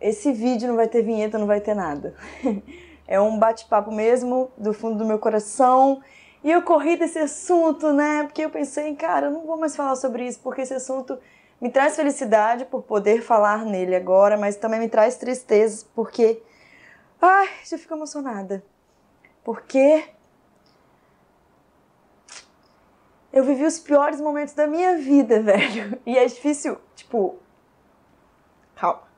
Esse vídeo não vai ter vinheta, não vai ter nada. É um bate-papo mesmo, do fundo do meu coração. E eu corri desse assunto, né? Porque eu pensei, cara, eu não vou mais falar sobre isso, porque esse assunto me traz felicidade por poder falar nele agora, mas também me traz tristeza, porque. Ai, já fico emocionada. Porque. Eu vivi os piores momentos da minha vida, velho. E é difícil, tipo. Calma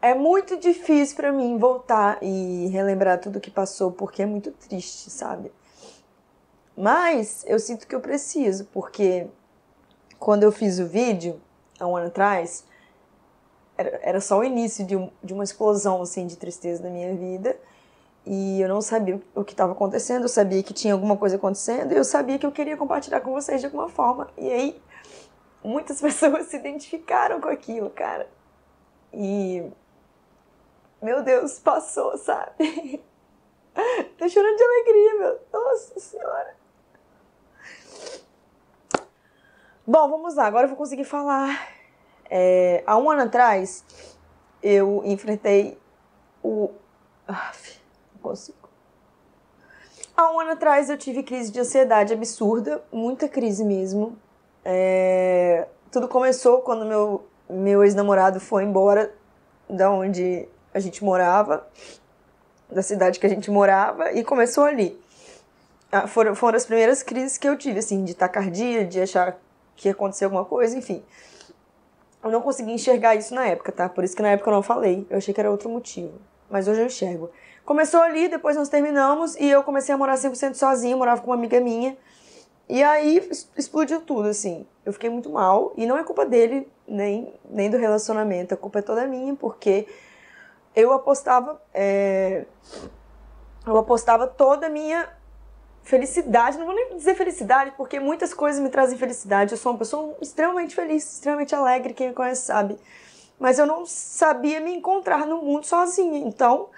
é muito difícil para mim voltar e relembrar tudo que passou, porque é muito triste, sabe? Mas eu sinto que eu preciso, porque quando eu fiz o vídeo, há um ano atrás, era, era só o início de, um, de uma explosão, assim, de tristeza na minha vida. E eu não sabia o que estava acontecendo, eu sabia que tinha alguma coisa acontecendo, e eu sabia que eu queria compartilhar com vocês de alguma forma. E aí, muitas pessoas se identificaram com aquilo, cara. E meu Deus, passou, sabe? Tô chorando de alegria, meu. Nossa Senhora. Bom, vamos lá. Agora eu vou conseguir falar. É, há um ano atrás, eu enfrentei o. Aff, não consigo. Há um ano atrás, eu tive crise de ansiedade absurda, muita crise mesmo. É, tudo começou quando meu, meu ex-namorado foi embora da onde a gente morava, da cidade que a gente morava, e começou ali. Ah, foram, foram as primeiras crises que eu tive, assim, de tacardia, de achar que ia acontecer alguma coisa, enfim. Eu não consegui enxergar isso na época, tá? Por isso que na época eu não falei. Eu achei que era outro motivo. Mas hoje eu enxergo. Começou ali, depois nós terminamos e eu comecei a morar 100% sozinha, morava com uma amiga minha. E aí explodiu tudo, assim. Eu fiquei muito mal e não é culpa dele, nem, nem do relacionamento. A culpa é toda minha, porque eu apostava, é, eu apostava toda a minha felicidade, não vou nem dizer felicidade, porque muitas coisas me trazem felicidade. Eu sou uma pessoa extremamente feliz, extremamente alegre, quem me conhece sabe. Mas eu não sabia me encontrar no mundo sozinha. Então,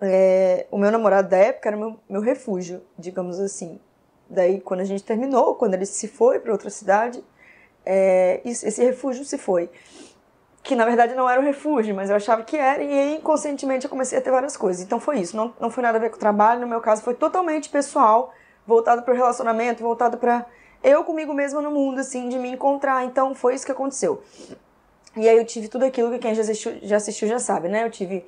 é, o meu namorado da época era meu, meu refúgio, digamos assim. Daí, quando a gente terminou, quando ele se foi para outra cidade, é, esse refúgio se foi que na verdade não era um refúgio, mas eu achava que era, e aí inconscientemente eu comecei a ter várias coisas. Então foi isso, não, não foi nada a ver com o trabalho, no meu caso foi totalmente pessoal, voltado para o relacionamento, voltado para eu comigo mesma no mundo, assim, de me encontrar. Então foi isso que aconteceu. E aí eu tive tudo aquilo que quem já assistiu já, assistiu, já sabe, né? Eu tive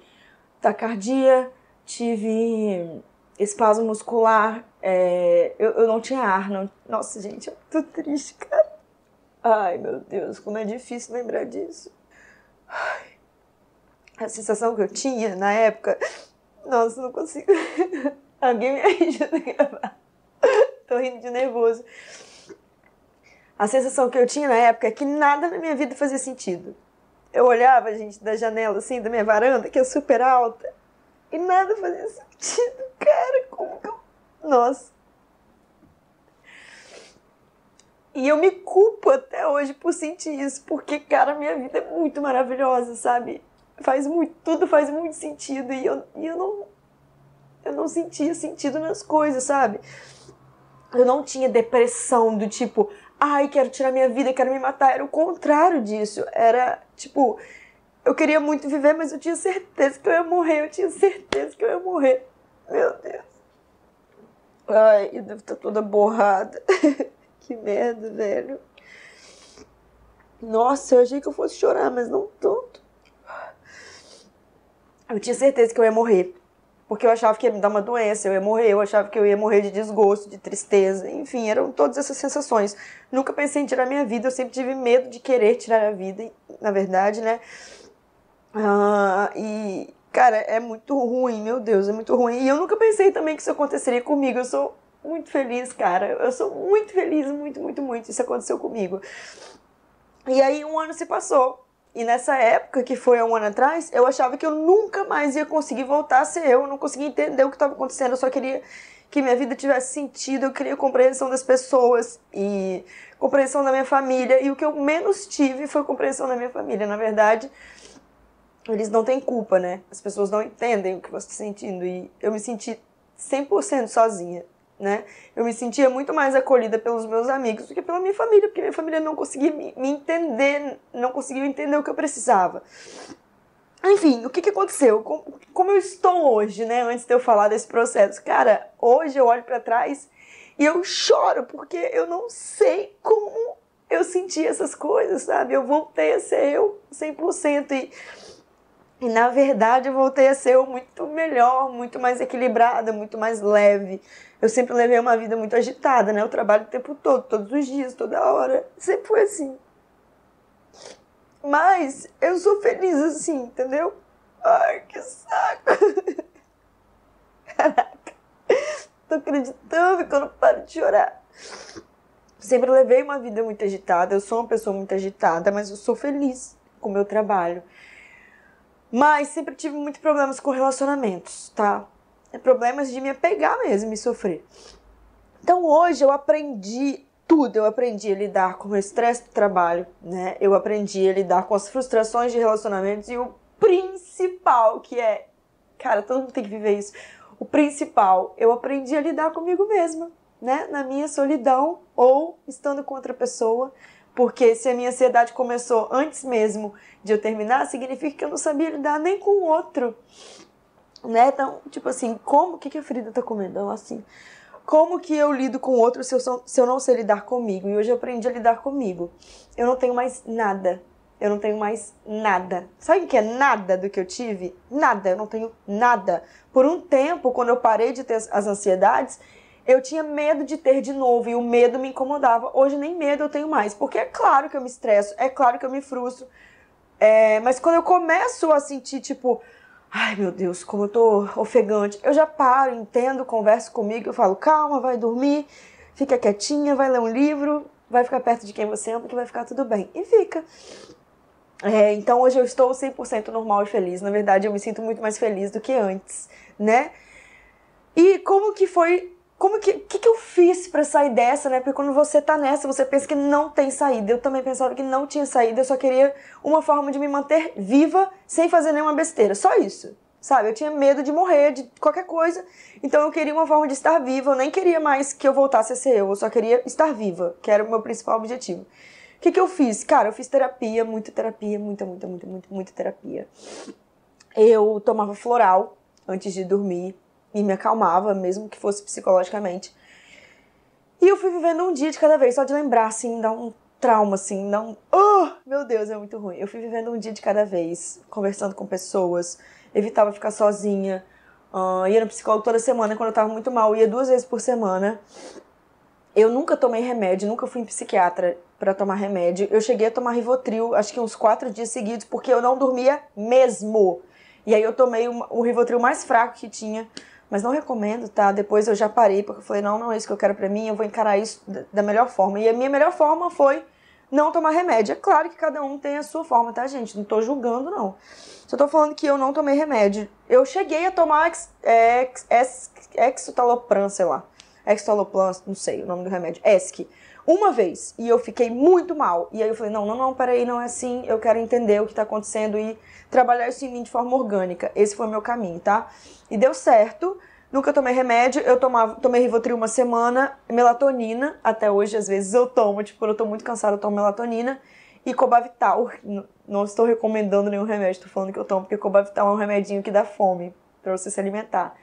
tacardia, tive espasmo muscular, é... eu, eu não tinha ar, não. Nossa, gente, eu tô triste, cara. Ai, meu Deus, como é difícil lembrar disso a sensação que eu tinha na época. Nossa, não consigo. Alguém me ajuda a gravar. Tô rindo de nervoso. A sensação que eu tinha na época é que nada na minha vida fazia sentido. Eu olhava, gente, da janela, assim, da minha varanda, que é super alta, e nada fazia sentido. Cara, como que eu. Nossa. E eu me culpo até hoje por sentir isso, porque, cara, minha vida é muito maravilhosa, sabe? faz muito, tudo faz muito sentido e eu, e eu não eu não sentia sentido nas coisas, sabe? Eu não tinha depressão do tipo, ai, quero tirar minha vida, quero me matar, era o contrário disso. Era tipo, eu queria muito viver, mas eu tinha certeza que eu ia morrer, eu tinha certeza que eu ia morrer. Meu Deus. Ai, eu devo estar toda borrada. que merda, velho. Nossa, eu achei que eu fosse chorar, mas não tô. Eu tinha certeza que eu ia morrer. Porque eu achava que ia me dar uma doença, eu ia morrer, eu achava que eu ia morrer de desgosto, de tristeza, enfim, eram todas essas sensações. Nunca pensei em tirar minha vida, eu sempre tive medo de querer tirar a vida, na verdade, né? Ah, e, cara, é muito ruim, meu Deus, é muito ruim. E eu nunca pensei também que isso aconteceria comigo. Eu sou muito feliz, cara. Eu sou muito feliz, muito, muito, muito. Isso aconteceu comigo. E aí um ano se passou. E nessa época, que foi há um ano atrás, eu achava que eu nunca mais ia conseguir voltar a ser eu. Eu não conseguia entender o que estava acontecendo. Eu só queria que minha vida tivesse sentido. Eu queria compreensão das pessoas e compreensão da minha família. E o que eu menos tive foi compreensão da minha família. Na verdade, eles não têm culpa, né? As pessoas não entendem o que você está sentindo. E eu me senti 100% sozinha né? Eu me sentia muito mais acolhida pelos meus amigos do que pela minha família, porque minha família não conseguia me entender, não conseguia entender o que eu precisava. Enfim, o que, que aconteceu? Como eu estou hoje, né? Antes de eu falar desse processo. Cara, hoje eu olho para trás e eu choro, porque eu não sei como eu senti essas coisas, sabe? Eu voltei a ser eu 100%. E e na verdade eu voltei a ser muito melhor, muito mais equilibrada, muito mais leve. Eu sempre levei uma vida muito agitada, né? Eu trabalho o tempo todo, todos os dias, toda hora. Sempre foi assim. Mas eu sou feliz assim, entendeu? Ai, que saco! Caraca, tô acreditando que eu não paro de chorar. Sempre levei uma vida muito agitada, eu sou uma pessoa muito agitada, mas eu sou feliz com o meu trabalho. Mas sempre tive muitos problemas com relacionamentos, tá? É problemas de me apegar mesmo, me sofrer. Então hoje eu aprendi tudo. Eu aprendi a lidar com o estresse do trabalho, né? Eu aprendi a lidar com as frustrações de relacionamentos e o principal que é, cara, todo mundo tem que viver isso. O principal, eu aprendi a lidar comigo mesma, né? Na minha solidão ou estando com outra pessoa. Porque se a minha ansiedade começou antes mesmo de eu terminar, significa que eu não sabia lidar nem com o outro. Né? Então, tipo assim, como o que, que a Frida tá comendo? Então, assim, como que eu lido com o outro se eu, sou, se eu não sei lidar comigo? E hoje eu aprendi a lidar comigo. Eu não tenho mais nada. Eu não tenho mais nada. Sabe o que é nada do que eu tive? Nada. Eu não tenho nada. Por um tempo, quando eu parei de ter as ansiedades, eu tinha medo de ter de novo e o medo me incomodava. Hoje nem medo eu tenho mais, porque é claro que eu me estresso, é claro que eu me frustro. É, mas quando eu começo a sentir, tipo, ai meu Deus, como eu tô ofegante, eu já paro, entendo, converso comigo, eu falo, calma, vai dormir, fica quietinha, vai ler um livro, vai ficar perto de quem você ama, que vai ficar tudo bem. E fica. É, então hoje eu estou 100% normal e feliz. Na verdade, eu me sinto muito mais feliz do que antes, né? E como que foi como que, que, que eu fiz para sair dessa, né? Porque quando você tá nessa, você pensa que não tem saída. Eu também pensava que não tinha saída, eu só queria uma forma de me manter viva sem fazer nenhuma besteira. Só isso. Sabe? Eu tinha medo de morrer, de qualquer coisa. Então eu queria uma forma de estar viva. Eu nem queria mais que eu voltasse a ser eu. Eu só queria estar viva, que era o meu principal objetivo. O que, que eu fiz? Cara, eu fiz terapia, muita terapia, muita, muita, muita, muita, muita terapia. Eu tomava floral antes de dormir e me acalmava, mesmo que fosse psicologicamente. E eu fui vivendo um dia de cada vez, só de lembrar, assim, dá um trauma, assim, dá um. Oh, meu Deus, é muito ruim. Eu fui vivendo um dia de cada vez, conversando com pessoas, evitava ficar sozinha. Uh, ia no psicólogo toda semana quando eu tava muito mal, ia duas vezes por semana. Eu nunca tomei remédio, nunca fui em psiquiatra para tomar remédio. Eu cheguei a tomar Rivotril, acho que uns quatro dias seguidos, porque eu não dormia mesmo. E aí eu tomei o Rivotril mais fraco que tinha mas não recomendo, tá? Depois eu já parei, porque eu falei, não, não é isso que eu quero pra mim, eu vou encarar isso da melhor forma. E a minha melhor forma foi não tomar remédio. É claro que cada um tem a sua forma, tá, gente? Não tô julgando, não. Só tô falando que eu não tomei remédio. Eu cheguei a tomar ex, ex, ex, sei lá. Extoloplans, não sei o nome do remédio, ESC, uma vez. E eu fiquei muito mal. E aí eu falei, não, não, não, peraí, não é assim. Eu quero entender o que está acontecendo e trabalhar isso em mim de forma orgânica. Esse foi o meu caminho, tá? E deu certo. Nunca tomei remédio, eu tomava, tomei Rivotril uma semana, melatonina, até hoje às vezes eu tomo, tipo, quando eu tô muito cansada eu tomo melatonina, e Cobavital, não estou recomendando nenhum remédio, tô falando que eu tomo, porque Cobavital é um remedinho que dá fome, pra você se alimentar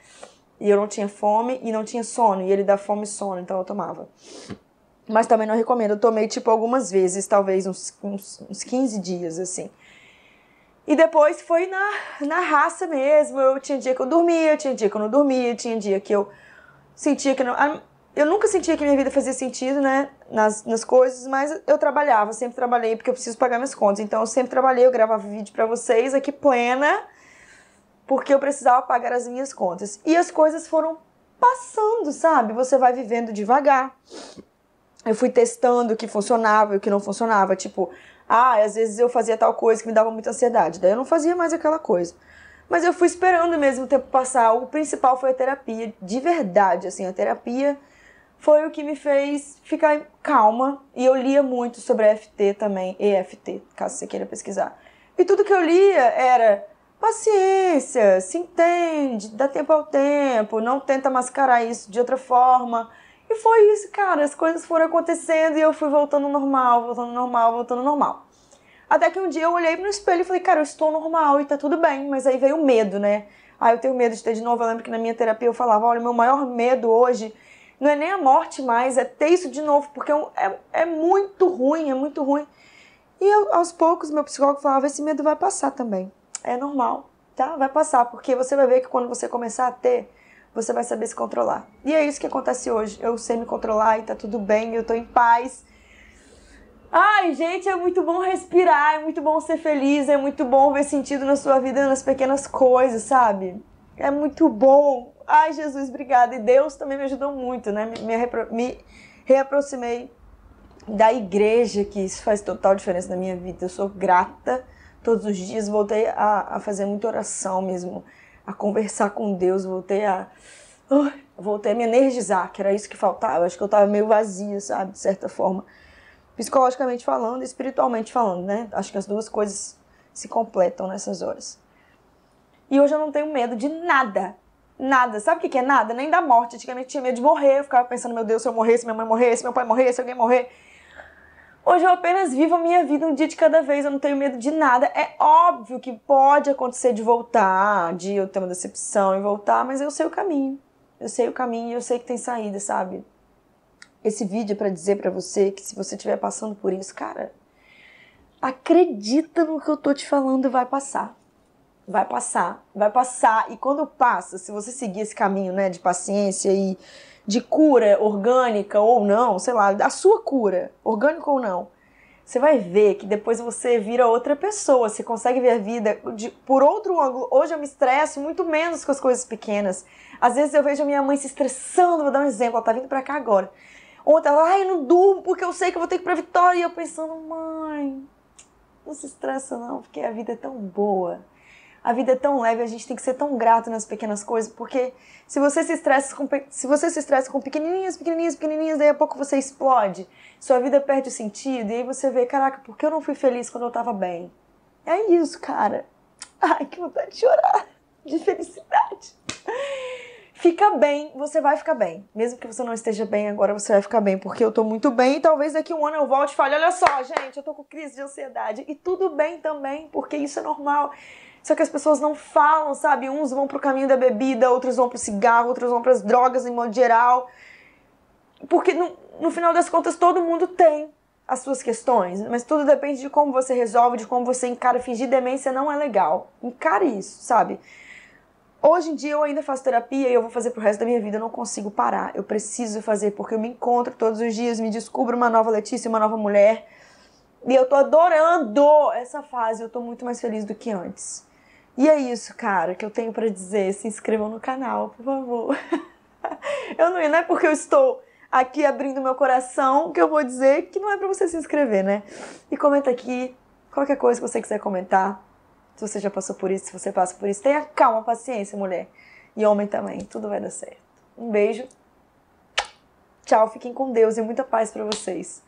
e eu não tinha fome e não tinha sono, e ele dá fome e sono, então eu tomava. Mas também não recomendo, eu tomei tipo algumas vezes, talvez uns, uns, uns 15 dias assim. E depois foi na, na raça mesmo, eu tinha dia que eu dormia, tinha dia que eu não dormia, tinha dia que eu sentia que não. Ah, eu nunca sentia que minha vida fazia sentido, né, nas, nas coisas, mas eu trabalhava, sempre trabalhei, porque eu preciso pagar minhas contas. Então eu sempre trabalhei, eu gravava vídeo para vocês aqui plena porque eu precisava pagar as minhas contas. E as coisas foram passando, sabe? Você vai vivendo devagar. Eu fui testando o que funcionava e o que não funcionava. Tipo, ah, às vezes eu fazia tal coisa que me dava muita ansiedade. Daí eu não fazia mais aquela coisa. Mas eu fui esperando mesmo o tempo passar. O principal foi a terapia, de verdade, assim, a terapia foi o que me fez ficar calma. E eu lia muito sobre EFT também, EFT, caso você queira pesquisar. E tudo que eu lia era paciência, se entende, dá tempo ao tempo, não tenta mascarar isso de outra forma. E foi isso, cara. As coisas foram acontecendo e eu fui voltando normal, voltando normal, voltando normal. Até que um dia eu olhei no espelho e falei, cara, eu estou normal e tá tudo bem. Mas aí veio o medo, né? Aí eu tenho medo de ter de novo. Eu lembro que na minha terapia eu falava, olha, meu maior medo hoje não é nem a morte mais, é ter isso de novo, porque é, é, é muito ruim, é muito ruim. E eu, aos poucos meu psicólogo falava, esse medo vai passar também é normal, tá? Vai passar, porque você vai ver que quando você começar a ter, você vai saber se controlar. E é isso que acontece hoje. Eu sei me controlar e tá tudo bem, eu tô em paz. Ai, gente, é muito bom respirar, é muito bom ser feliz, é muito bom ver sentido na sua vida, nas pequenas coisas, sabe? É muito bom. Ai, Jesus, obrigada. E Deus também me ajudou muito, né? Me, me, me reaproximei da igreja, que isso faz total diferença na minha vida. Eu sou grata todos os dias, voltei a, a fazer muita oração mesmo, a conversar com Deus, voltei a. Uh, voltei a me energizar, que era isso que faltava. Acho que eu estava meio vazia, sabe, de certa forma. Psicologicamente falando e espiritualmente falando, né? Acho que as duas coisas se completam nessas horas. E hoje eu não tenho medo de nada. Nada. Sabe o que é nada? Nem da morte. Antigamente eu tinha medo de morrer. Eu ficava pensando, meu Deus, se eu morrer, se minha mãe morrer, se meu pai morrer, se alguém morrer. Hoje eu apenas vivo a minha vida um dia de cada vez, eu não tenho medo de nada. É óbvio que pode acontecer de voltar, de eu ter uma decepção e voltar, mas eu sei o caminho. Eu sei o caminho e eu sei que tem saída, sabe? Esse vídeo é para dizer para você que se você estiver passando por isso, cara, acredita no que eu tô te falando e vai passar. Vai passar, vai passar. E quando passa, se você seguir esse caminho, né, de paciência e de cura orgânica ou não, sei lá, da sua cura, orgânica ou não, você vai ver que depois você vira outra pessoa, você consegue ver a vida de, por outro ângulo. Hoje eu me estresso muito menos com as coisas pequenas. Às vezes eu vejo a minha mãe se estressando, vou dar um exemplo, ela tá vindo pra cá agora. Ontem ela, ai, eu não durmo porque eu sei que eu vou ter que ir pra Vitória. E eu pensando, mãe, não se estressa não, porque a vida é tão boa a vida é tão leve, a gente tem que ser tão grato nas pequenas coisas, porque se você se estressa com, se você se estressa com pequenininhas, pequenininhas, pequenininhas, daí a pouco você explode, sua vida perde o sentido, e aí você vê, caraca, por que eu não fui feliz quando eu tava bem? É isso, cara. Ai, que vontade de chorar, de felicidade. Fica bem, você vai ficar bem. Mesmo que você não esteja bem agora, você vai ficar bem, porque eu tô muito bem e talvez daqui um ano eu volte e fale: olha só, gente, eu tô com crise de ansiedade. E tudo bem também, porque isso é normal. Só que as pessoas não falam, sabe? Uns vão pro caminho da bebida, outros vão pro cigarro, outros vão pras drogas em modo geral. Porque no, no final das contas todo mundo tem as suas questões, mas tudo depende de como você resolve, de como você encara. Fingir demência não é legal. Encare isso, sabe? Hoje em dia eu ainda faço terapia e eu vou fazer pro resto da minha vida, eu não consigo parar. Eu preciso fazer porque eu me encontro todos os dias, me descubro uma nova Letícia, uma nova mulher. E eu tô adorando essa fase, eu tô muito mais feliz do que antes. E é isso, cara, que eu tenho para dizer. Se inscrevam no canal, por favor. Eu não, não é porque eu estou aqui abrindo meu coração que eu vou dizer que não é para você se inscrever, né? E comenta aqui qualquer coisa que você quiser comentar. Se você já passou por isso, se você passa por isso, tenha calma, paciência, mulher. E homem também, tudo vai dar certo. Um beijo. Tchau, fiquem com Deus e muita paz para vocês.